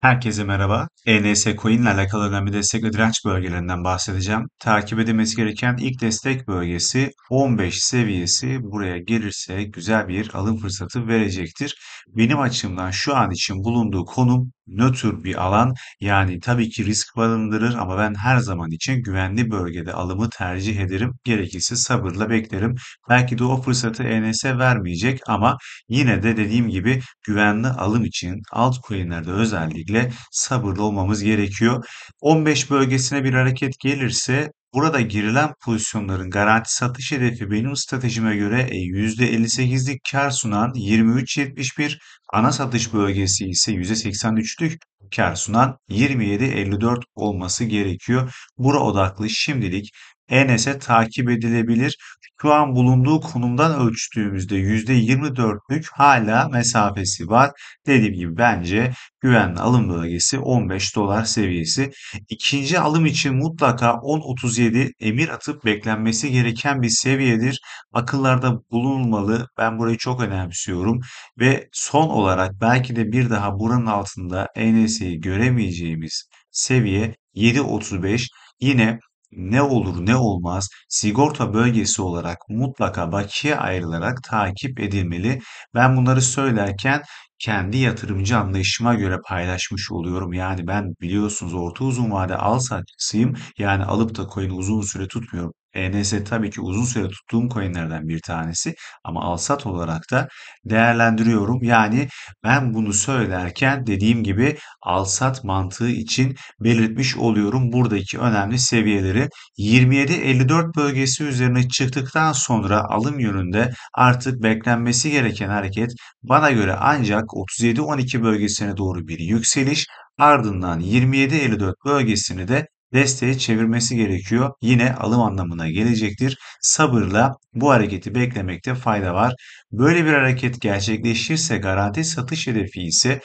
Herkese merhaba. ENS Coin ile alakalı önemli destek ve direnç bölgelerinden bahsedeceğim. Takip edilmesi gereken ilk destek bölgesi 15 seviyesi buraya gelirse güzel bir alım fırsatı verecektir. Benim açımdan şu an için bulunduğu konum Nötr bir alan, yani tabii ki risk barındırır ama ben her zaman için güvenli bölgede alımı tercih ederim. Gerekirse sabırla beklerim. Belki de o fırsatı ENS'e vermeyecek ama yine de dediğim gibi güvenli alım için altcoin'lerde özellikle sabırlı olmamız gerekiyor. 15 bölgesine bir hareket gelirse Burada girilen pozisyonların garanti satış hedefi benim stratejime göre %58'lik e, kar sunan 23.71, ana satış bölgesi ise %83'lük kar sunan 27.54 olması gerekiyor. Bura odaklı şimdilik ENS'e takip edilebilir şu an bulunduğu konumdan ölçtüğümüzde %24'lük hala mesafesi var. Dediğim gibi bence güvenli alım bölgesi 15 dolar seviyesi. İkinci alım için mutlaka 10.37 emir atıp beklenmesi gereken bir seviyedir. Akıllarda bulunmalı. Ben burayı çok önemsiyorum. Ve son olarak belki de bir daha buranın altında ENS'yi göremeyeceğimiz seviye 7.35. Yine ne olur ne olmaz sigorta bölgesi olarak mutlaka bakiye ayrılarak takip edilmeli. Ben bunları söylerken kendi yatırımcı anlayışıma göre paylaşmış oluyorum. Yani ben biliyorsunuz orta uzun vade al satçısıyım. Yani alıp da koyun uzun süre tutmuyorum. EDS tabii ki uzun süre tuttuğum coinlerden bir tanesi ama alsat olarak da değerlendiriyorum. Yani ben bunu söylerken dediğim gibi alsat mantığı için belirtmiş oluyorum. Buradaki önemli seviyeleri 27-54 bölgesi üzerine çıktıktan sonra alım yönünde artık beklenmesi gereken hareket bana göre ancak 37-12 bölgesine doğru bir yükseliş ardından 27-54 bölgesini de desteğe çevirmesi gerekiyor. Yine alım anlamına gelecektir. Sabırla bu hareketi beklemekte fayda var. Böyle bir hareket gerçekleşirse garanti satış hedefi ise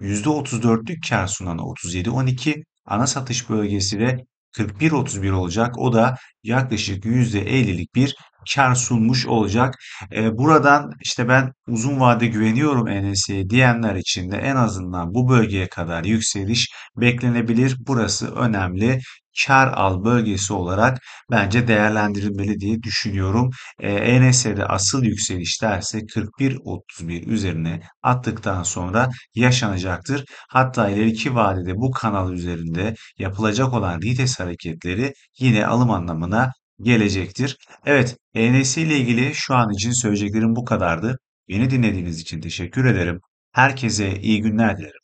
%34'lük kar sunan 37.12 ana satış bölgesi de 41.31 olacak. O da yaklaşık %50'lik bir kar sunmuş olacak. E, buradan işte ben uzun vade güveniyorum ENS'ye diyenler için de en azından bu bölgeye kadar yükseliş beklenebilir. Burası önemli kar al bölgesi olarak bence değerlendirilmeli diye düşünüyorum. E, ENS'de asıl yükseliş derse 41.31 üzerine attıktan sonra yaşanacaktır. Hatta ileriki vadede bu kanal üzerinde yapılacak olan lites hareketleri yine alım anlamında anlamına gelecektir. Evet, ENS ile ilgili şu an için söyleyeceklerim bu kadardı. Beni dinlediğiniz için teşekkür ederim. Herkese iyi günler dilerim.